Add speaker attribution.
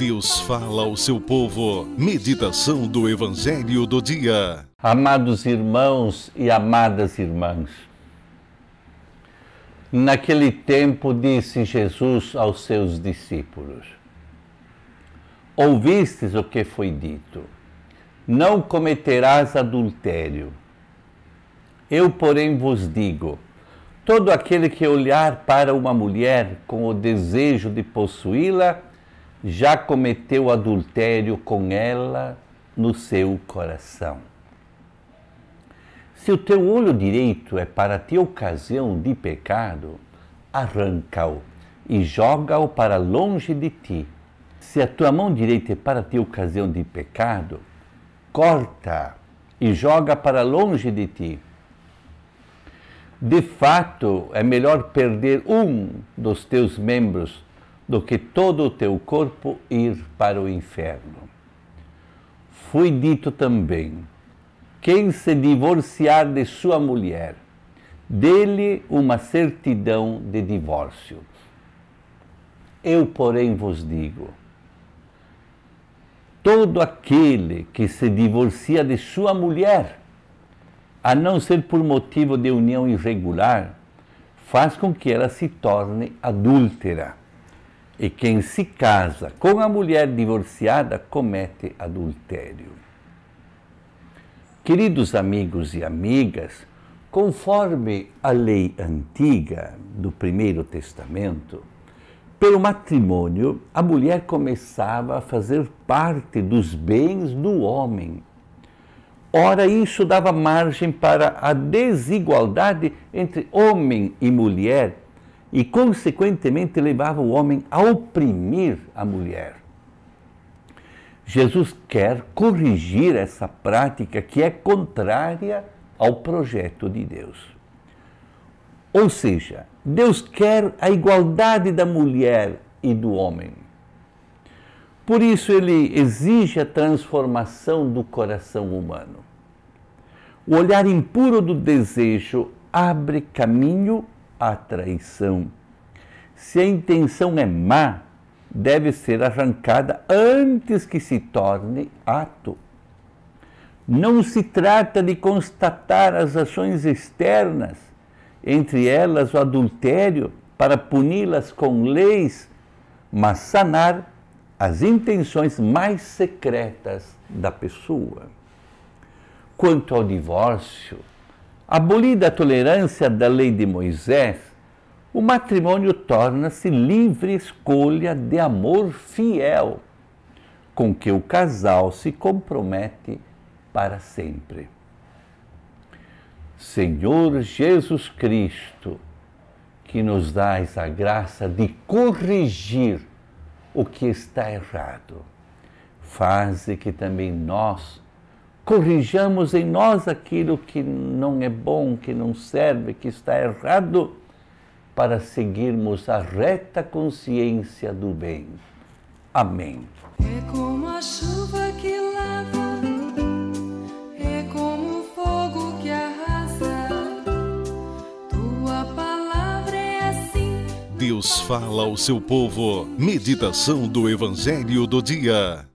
Speaker 1: Deus fala ao seu povo. Meditação do Evangelho do Dia. Amados irmãos e amadas irmãs, naquele tempo disse Jesus aos seus discípulos: Ouvistes o que foi dito, não cometerás adultério. Eu, porém, vos digo: todo aquele que olhar para uma mulher com o desejo de possuí-la, já cometeu adultério com ela no seu coração. Se o teu olho direito é para ti ocasião de pecado, arranca-o e joga-o para longe de ti. Se a tua mão direita é para ti ocasião de pecado, corta e joga para longe de ti. De fato, é melhor perder um dos teus membros do que todo o teu corpo ir para o inferno. Foi dito também: quem se divorciar de sua mulher, dele uma certidão de divórcio. Eu, porém, vos digo: todo aquele que se divorcia de sua mulher, a não ser por motivo de união irregular, faz com que ela se torne adúltera. E quem se casa com a mulher divorciada comete adultério. Queridos amigos e amigas, conforme a lei antiga do Primeiro Testamento, pelo matrimônio, a mulher começava a fazer parte dos bens do homem. Ora, isso dava margem para a desigualdade entre homem e mulher e, consequentemente, levava o homem a oprimir a mulher. Jesus quer corrigir essa prática que é contrária ao projeto de Deus. Ou seja, Deus quer a igualdade da mulher e do homem. Por isso, ele exige a transformação do coração humano. O olhar impuro do desejo abre caminho a traição. Se a intenção é má, deve ser arrancada antes que se torne ato. Não se trata de constatar as ações externas, entre elas o adultério, para puni-las com leis, mas sanar as intenções mais secretas da pessoa. Quanto ao divórcio, Abolida a tolerância da lei de Moisés, o matrimônio torna-se livre escolha de amor fiel, com que o casal se compromete para sempre. Senhor Jesus Cristo, que nos dais a graça de corrigir o que está errado, faze que também nós corrijamos em nós aquilo que não é bom, que não serve, que está errado, para seguirmos a reta consciência do bem. Amém. É como a chuva que lava, é como o fogo que arrasa. Tua palavra é assim. Deus fala ao seu povo. Meditação do Evangelho do Dia.